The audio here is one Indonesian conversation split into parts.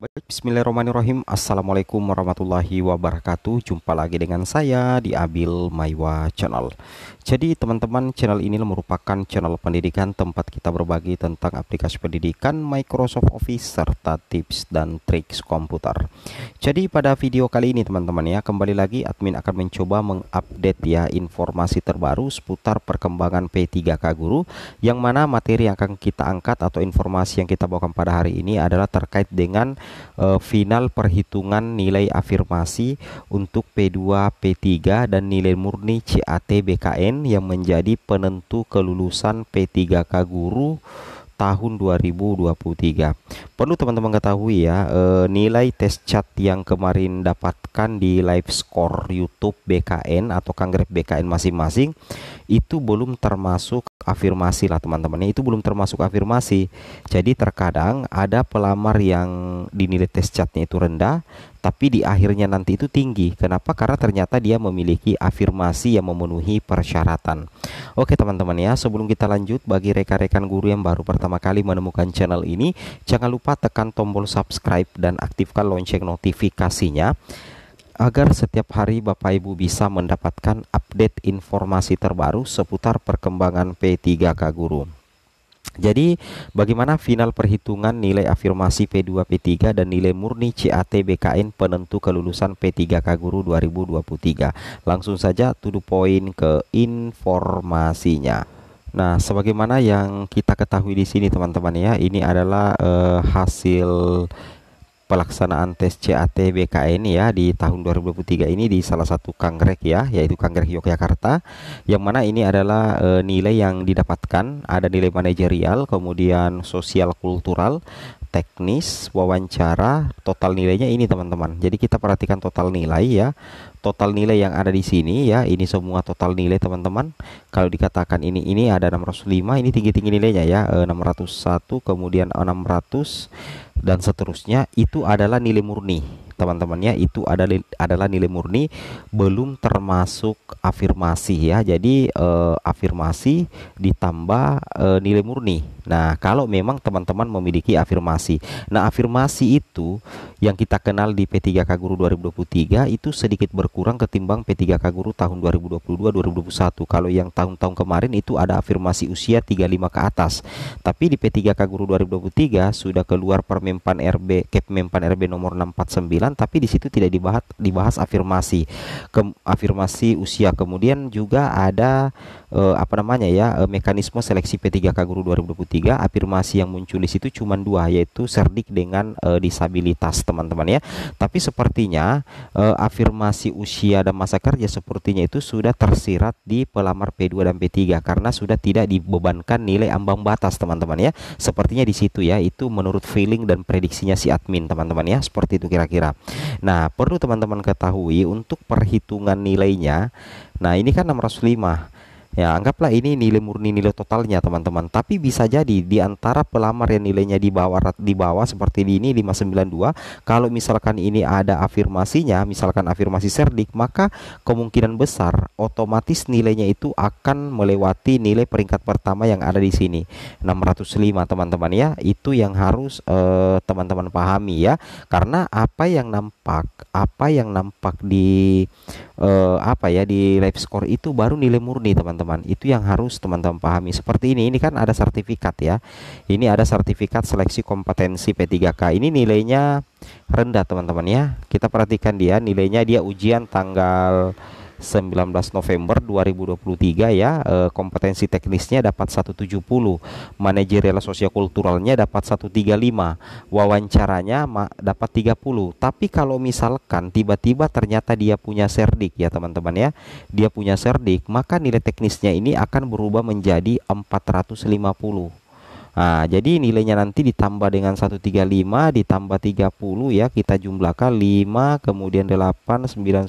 Baik, bismillahirrahmanirrahim. Assalamualaikum warahmatullahi wabarakatuh. Jumpa lagi dengan saya di Abil Maiwa Channel. Jadi, teman-teman, channel ini merupakan channel pendidikan tempat kita berbagi tentang aplikasi pendidikan Microsoft Office serta tips dan triks komputer. Jadi, pada video kali ini, teman-teman ya, kembali lagi admin akan mencoba mengupdate ya informasi terbaru seputar perkembangan P3K guru yang mana materi yang akan kita angkat atau informasi yang kita bawakan pada hari ini adalah terkait dengan uh, final perhitungan nilai afirmasi untuk P2, P3 dan nilai murni CAT BKN yang menjadi penentu kelulusan P3K guru tahun 2023. Perlu teman-teman ketahui ya, eh, nilai tes chat yang kemarin dapatkan di live score YouTube BKN atau Kanggrep BKN masing-masing itu belum termasuk afirmasi lah teman-teman itu belum termasuk afirmasi jadi terkadang ada pelamar yang dinilai tes catnya itu rendah tapi di akhirnya nanti itu tinggi kenapa karena ternyata dia memiliki afirmasi yang memenuhi persyaratan oke teman-teman ya sebelum kita lanjut bagi rekan-rekan guru yang baru pertama kali menemukan channel ini jangan lupa tekan tombol subscribe dan aktifkan lonceng notifikasinya agar setiap hari Bapak Ibu bisa mendapatkan update informasi terbaru seputar perkembangan P3K Guru. Jadi bagaimana final perhitungan nilai afirmasi P2 P3 dan nilai murni CAT BKN penentu kelulusan P3K Guru 2023. Langsung saja to poin ke informasinya. Nah, sebagaimana yang kita ketahui di sini teman-teman ya, ini adalah uh, hasil pelaksanaan tes CAT BKN ya di tahun 2023 ini di salah satu Kangrek ya yaitu Kangrek Yogyakarta yang mana ini adalah e, nilai yang didapatkan ada nilai manajerial kemudian sosial kultural teknis wawancara total nilainya ini teman-teman. Jadi kita perhatikan total nilai ya. Total nilai yang ada di sini ya, ini semua total nilai teman-teman. Kalau dikatakan ini ini ada 605, ini tinggi-tinggi nilainya ya, 601 eh, kemudian 600 dan seterusnya itu adalah nilai murni teman-temannya itu adalah adalah nilai murni belum termasuk afirmasi ya jadi eh, afirmasi ditambah eh, nilai murni Nah, kalau memang teman-teman memiliki afirmasi. Nah, afirmasi itu yang kita kenal di P3K Guru 2023 itu sedikit berkurang ketimbang P3K Guru tahun 2022-2021. Kalau yang tahun-tahun kemarin itu ada afirmasi usia 35 ke atas. Tapi di P3K Guru 2023 sudah keluar Permempan RB Kepmempan RB nomor 649 tapi di situ tidak dibahas dibahas afirmasi. Ke, afirmasi usia kemudian juga ada eh, apa namanya ya eh, mekanisme seleksi P3K Guru 2023 tiga afirmasi yang muncul di situ cuma dua yaitu serdik dengan e, disabilitas teman-teman ya tapi sepertinya e, afirmasi usia dan masa kerja sepertinya itu sudah tersirat di pelamar P2 dan P3 karena sudah tidak dibebankan nilai ambang batas teman-teman ya sepertinya di situ ya itu menurut feeling dan prediksinya si admin teman-teman ya seperti itu kira-kira nah perlu teman-teman ketahui untuk perhitungan nilainya nah ini kan 605 Ya, anggaplah ini nilai murni nilai totalnya, teman-teman. Tapi bisa jadi di antara pelamar yang nilainya di bawah di bawah seperti di ini 592, kalau misalkan ini ada afirmasinya, misalkan afirmasi Serdik, maka kemungkinan besar otomatis nilainya itu akan melewati nilai peringkat pertama yang ada di sini. 605, teman-teman ya. Itu yang harus eh, teman-teman eh, pahami ya. Karena apa yang nampak, apa yang nampak di eh, apa ya di live score itu baru nilai murni, teman-teman teman-teman itu yang harus teman-teman pahami seperti ini ini kan ada sertifikat ya ini ada sertifikat seleksi kompetensi P3K ini nilainya rendah teman-teman ya kita perhatikan dia nilainya dia ujian tanggal 19 November 2023 ya eh, kompetensi teknisnya dapat 170 manajerial kulturalnya dapat 135 wawancaranya dapat 30 tapi kalau misalkan tiba-tiba ternyata dia punya serdik ya teman-teman ya dia punya serdik maka nilai teknisnya ini akan berubah menjadi 450 Nah, jadi nilainya nanti ditambah dengan 135 ditambah 30 ya, kita jumlahkan 5 kemudian 8 9 10 11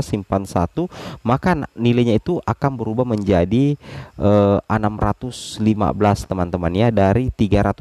simpan 1, maka nilainya itu akan berubah menjadi eh, 615 teman-teman ya, dari 335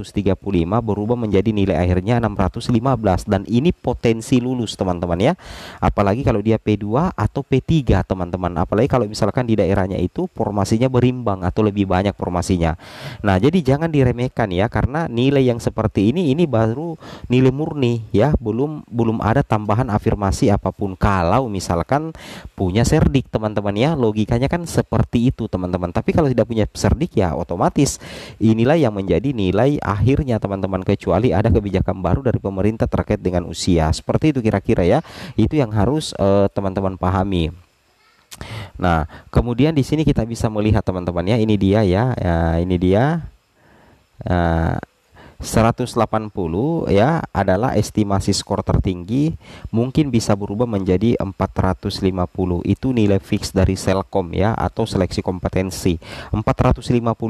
berubah menjadi nilai akhirnya 615 dan ini potensi lulus teman-teman ya. Apalagi kalau dia P2 atau P3 teman-teman. Apalagi kalau misalkan di daerahnya itu formasinya berimbang atau lebih banyak formasinya. Nah, jadi jangan diremehkan diremehkan ya karena nilai yang seperti ini ini baru nilai murni ya belum belum ada tambahan afirmasi apapun kalau misalkan punya serdik teman-teman ya logikanya kan seperti itu teman-teman tapi kalau tidak punya serdik ya otomatis inilah yang menjadi nilai akhirnya teman-teman kecuali ada kebijakan baru dari pemerintah terkait dengan usia seperti itu kira-kira ya itu yang harus eh, teman-teman eh, pahami Nah, kemudian di sini kita bisa melihat teman-teman ya, ini dia ya, ya ini dia 啊。180 ya adalah estimasi skor tertinggi mungkin bisa berubah menjadi 450 itu nilai fix dari Selkom ya atau seleksi kompetensi 450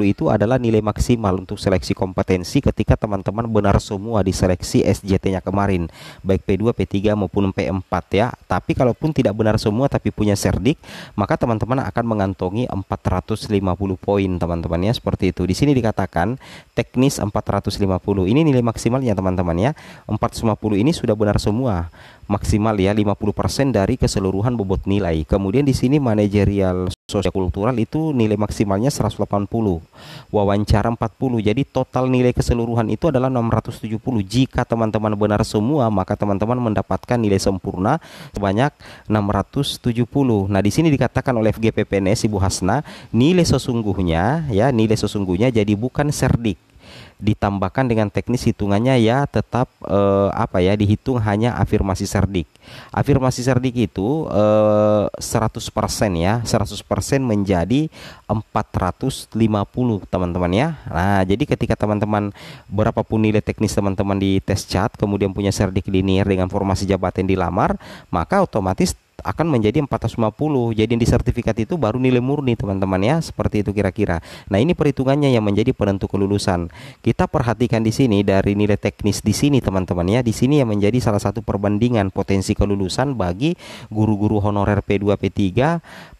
itu adalah nilai maksimal untuk seleksi kompetensi ketika teman-teman benar semua di seleksi SJT-nya kemarin baik P2 P3 maupun P4 ya tapi kalaupun tidak benar semua tapi punya serdik maka teman-teman akan mengantongi 450 poin teman temannya seperti itu di sini dikatakan teknis 450 450 ini nilai maksimalnya teman-teman ya 450 ini sudah benar semua maksimal ya 50% dari keseluruhan bobot nilai kemudian di sini manajerial sosial kultural itu nilai maksimalnya 180 wawancara 40 jadi total nilai keseluruhan itu adalah 670 jika teman-teman benar semua maka teman-teman mendapatkan nilai sempurna sebanyak 670 nah di sini dikatakan oleh GPPNS Ibu Hasna nilai sesungguhnya ya nilai sesungguhnya jadi bukan serdik ditambahkan dengan teknis hitungannya ya tetap eh, apa ya dihitung hanya afirmasi serdik. Afirmasi serdik itu eh, 100% ya, 100% menjadi 450 teman-teman ya. Nah, jadi ketika teman-teman berapapun nilai teknis teman-teman di tes chat, kemudian punya serdik linear dengan formasi jabatan dilamar, maka otomatis akan menjadi 450. Jadi di sertifikat itu baru nilai murni teman-teman ya, seperti itu kira-kira. Nah, ini perhitungannya yang menjadi penentu kelulusan. Kita perhatikan di sini dari nilai teknis di sini teman-teman ya. Di sini yang menjadi salah satu perbandingan potensi kelulusan bagi guru-guru honorer P2, P3,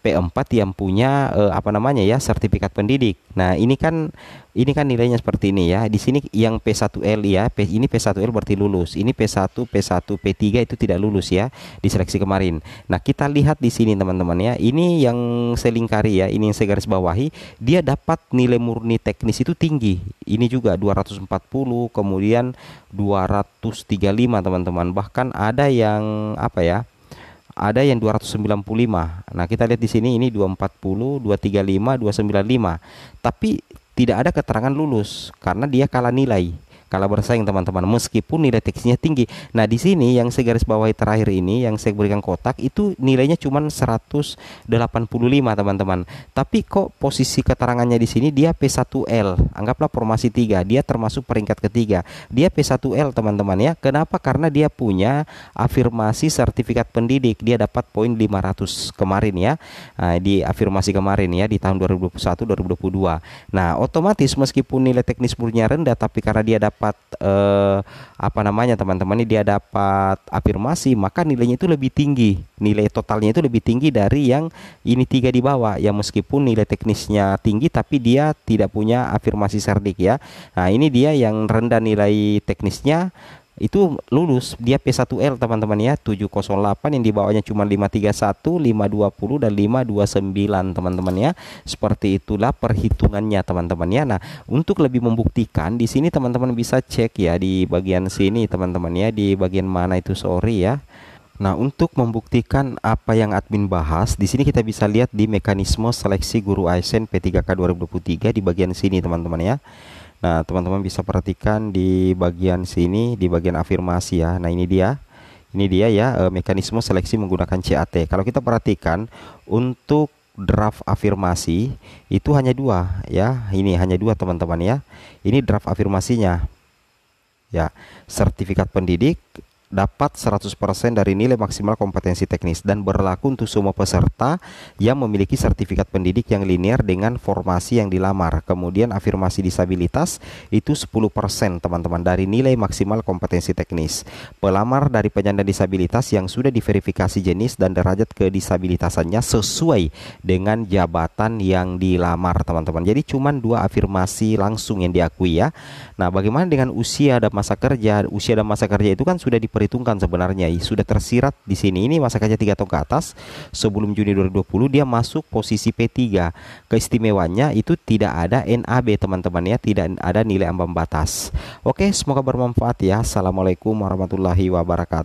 P4 yang punya eh, apa namanya ya, sertifikat pendidik. Nah, ini kan ini kan nilainya seperti ini ya. Di sini yang P1L ya, P, ini P1L berarti lulus. Ini P1, P1, P3 itu tidak lulus ya di seleksi kemarin. Nah, Nah, kita lihat di sini teman-teman ya. Ini yang selingkari ya, ini yang saya garis bawahi, dia dapat nilai murni teknis itu tinggi. Ini juga 240, kemudian 235 teman-teman. Bahkan ada yang apa ya? Ada yang 295. Nah, kita lihat di sini ini 240, 235, 295. Tapi tidak ada keterangan lulus karena dia kalah nilai. Kalau bersaing teman-teman meskipun nilai teksnya tinggi. Nah, di sini yang saya garis bawahi terakhir ini yang saya berikan kotak itu nilainya cuma 185 teman-teman. Tapi kok posisi keterangannya di sini dia P1L. Anggaplah formasi 3, dia termasuk peringkat ketiga. Dia P1L teman-teman ya. Kenapa? Karena dia punya afirmasi sertifikat pendidik. Dia dapat poin 500 kemarin ya. Nah, di afirmasi kemarin ya di tahun 2021 2022. Nah, otomatis meskipun nilai teknis punya rendah tapi karena dia dapat dapat eh, apa namanya teman-teman ini dia dapat afirmasi maka nilainya itu lebih tinggi nilai totalnya itu lebih tinggi dari yang ini tiga di bawah ya meskipun nilai teknisnya tinggi tapi dia tidak punya afirmasi serdik ya nah ini dia yang rendah nilai teknisnya itu lulus dia P1L teman-teman ya 708 yang dibawanya cuma 531 520 dan 529 teman-teman ya seperti itulah perhitungannya teman-teman ya nah untuk lebih membuktikan di sini teman-teman bisa cek ya di bagian sini teman-teman ya di bagian mana itu sorry ya Nah, untuk membuktikan apa yang admin bahas, di sini kita bisa lihat di mekanisme seleksi guru ASN P3K 2023 di bagian sini, teman-teman ya. Nah, teman-teman bisa perhatikan di bagian sini di bagian afirmasi ya. Nah, ini dia. Ini dia ya eh, mekanisme seleksi menggunakan CAT. Kalau kita perhatikan untuk draft afirmasi itu hanya dua ya. Ini hanya dua teman-teman ya. Ini draft afirmasinya. Ya, sertifikat pendidik dapat 100% dari nilai maksimal kompetensi teknis dan berlaku untuk semua peserta yang memiliki sertifikat pendidik yang linear dengan formasi yang dilamar. Kemudian afirmasi disabilitas itu 10% teman-teman dari nilai maksimal kompetensi teknis. Pelamar dari penyandang disabilitas yang sudah diverifikasi jenis dan derajat kedisabilitasannya sesuai dengan jabatan yang dilamar teman-teman. Jadi cuman dua afirmasi langsung yang diakui ya. Nah, bagaimana dengan usia dan masa kerja? Usia dan masa kerja itu kan sudah di diperhitungkan sebenarnya sudah tersirat di sini ini masa kerja tiga tahun ke atas sebelum Juni 2020 dia masuk posisi P3 keistimewanya itu tidak ada NAB teman-teman ya tidak ada nilai ambang batas oke semoga bermanfaat ya Assalamualaikum warahmatullahi wabarakatuh